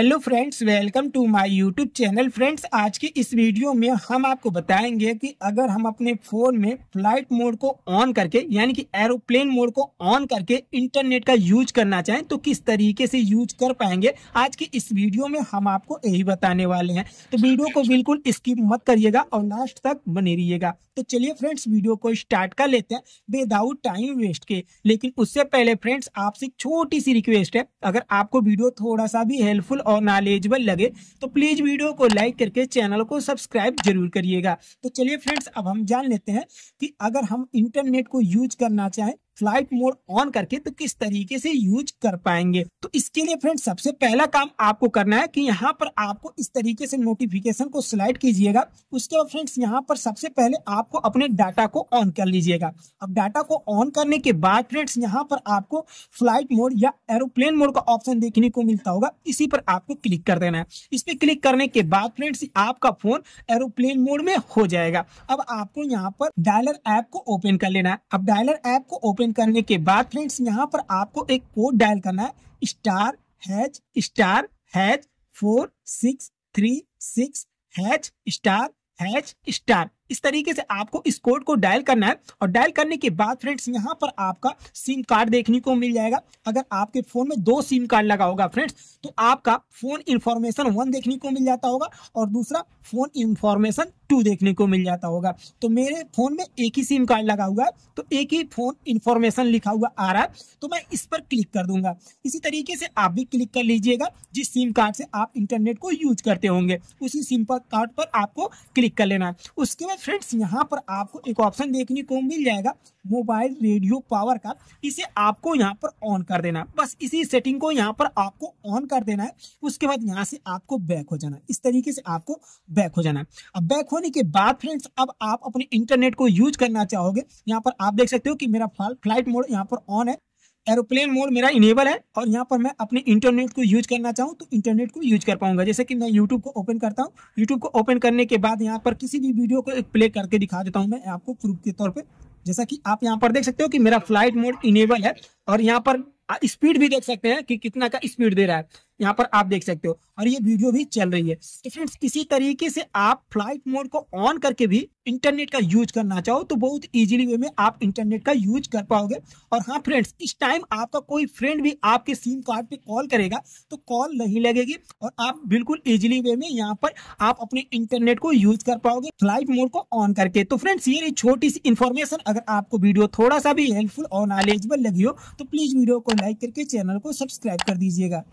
hello friends welcome to my YouTube channel friends आज की इस वीडियो में हम आपको बताएंगे कि अगर हम अपने फ़ोन में फ्लाइट मोड को ऑन करके यानी कि एरोप्लेन मोड को ऑन करके इंटरनेट का यूज करना चाहें तो किस तरीके से यूज कर पाएंगे आज की इस वीडियो में हम आपको यही बताने वाले हैं तो वीडियो को बिल्कुल स्किप मत करिएगा और लास्ट तक बने रहिएगा तो चलिए फ्रेंड्स वीडियो को स्टार्ट कर लेते हैं विदाउट टाइम वेस्ट के लेकिन उससे पहले फ्रेंड्स आपसे छोटी सी रिक्वेस्ट है अगर आपको वीडियो थोड़ा सा भी हेल्पफुल और नॉलेजेबल लगे तो प्लीज वीडियो को लाइक करके चैनल को सब्सक्राइब जरूर करिएगा तो चलिए फ्रेंड्स अब हम जान लेते हैं कि अगर हम इंटरनेट को यूज करना चाहें फ्लाइट मोड ऑन करके तो किस तरीके से यूज कर पाएंगे तो इसके लिए फ्रेंड सबसे पहला काम आपको करना है कि यहाँ पर आपको इस तरीके से नोटिफिकेशन को सिलेक्ट कीजिएगा उसके बाद फ्रेंड्स यहाँ पर सबसे पहले आपको अपने डाटा को ऑन कर लीजिएगा अब डाटा को ऑन करने के बाद फ्रेंड्स यहाँ पर आपको फ्लाइट मोड या एरोप्लेन मोड का ऑप्शन देखने को मिलता होगा इसी पर आपको क्लिक कर देना है इस पर क्लिक करने के बाद फ्रेंड्स आपका फोन एरोप्लेन मोड में हो जाएगा अब आपको यहाँ पर डायलर ऐप को ओपन कर लेना है अब डायलर ऐप को ओपन ज्वाइन करने के बाद फ्रेंड्स यहाँ पर आपको एक कोड डायल करना है star hash star hash four six three six hash star hash star इस तरीके से आपको इस कोड को डायल करना है और डायल करने के बाद फ्रेंड्स यहाँ पर आपका सिम कार्ड देखने को मिल जाएगा अगर आपके फोन में दो सिम कार्ड लगा होगा फ्रेंड्स तो आपका फोन इन्फॉर्मेशन वन देखने को मिल जाता होगा और दूसरा फोन इन्फॉर्मेशन टू देखने को मिल जाता होगा तो मेरे फोन में एक ही सिम कार्ड लगा हुआ तो एक ही फोन इन्फॉर्मेशन लिखा हुआ आ रहा है तो मैं इस पर क्लिक कर दूंगा इसी तरीके से आप भी क्लिक कर लीजिएगा जिस सिम कार्ड से आप इंटरनेट को यूज करते होंगे उसी सिम कार्ड पर आपको क्लिक कर लेना है उसके बाद फ्रेंड्स यहाँ पर आपको एक ऑप्शन देखने को मिल जाएगा मोबाइल रेडियो पावर का इसे आपको यहाँ पर ऑन कर देना है बस इसी सेटिंग को यहाँ पर आपको ऑन कर देना है उसके बाद यहाँ से आपको बैक हो जाना इस तरीके से आपको बैक हो जाना है अब बैक हो होने के बाद फ्रेंड्स अब आप अपने इंटरनेट को यूज करना चाहोगे यहाँ पर आप देख सकते हो कि मेरा फ्लाइट मोड यहाँ पर ऑन है एरोप्लेन मोड मेरा इनेबल है और यहाँ पर मैं अपने इंटरनेट को यूज करना चाहूँ तो इंटरनेट को यूज कर पाऊंगा जैसे कि मैं यूट्यूब को ओपन करता हूँ यूट्यूब को ओपन करने के बाद यहाँ पर किसी भी वीडियो को प्ले करके दिखा देता हूँ मैं आपको प्रूफ के तौर पर जैसा कि आप यहाँ पर देख सकते हो कि मेरा फ्लाइट मोड इनेबल है और यहाँ पर स्पीड भी देख सकते हैं कि कितना का स्पीड दे रहा है यहाँ पर आप देख सकते हो और ये वीडियो भी चल रही है तो फ्रेंड्स इसी तरीके से आप फ्लाइट मोड को ऑन करके भी इंटरनेट का यूज करना चाहो तो बहुत इजीली वे में आप इंटरनेट का यूज कर पाओगे और हाँ फ्रेंड्स इस टाइम आपका कोई फ्रेंड भी आपके सिम कार्ड पे कॉल करेगा तो कॉल नहीं लगेगी और आप बिल्कुल इजीली वे में यहाँ पर आप अपने इंटरनेट को यूज कर पाओगे फ्लाइट मोड को ऑन करके तो फ्रेंड्स ये छोटी सी इन्फॉर्मेशन अगर आपको वीडियो थोड़ा सा भी हेल्पफुल और नॉलेजेबल लगी हो तो प्लीज वीडियो को लाइक करके चैनल को सब्सक्राइब कर दीजिएगा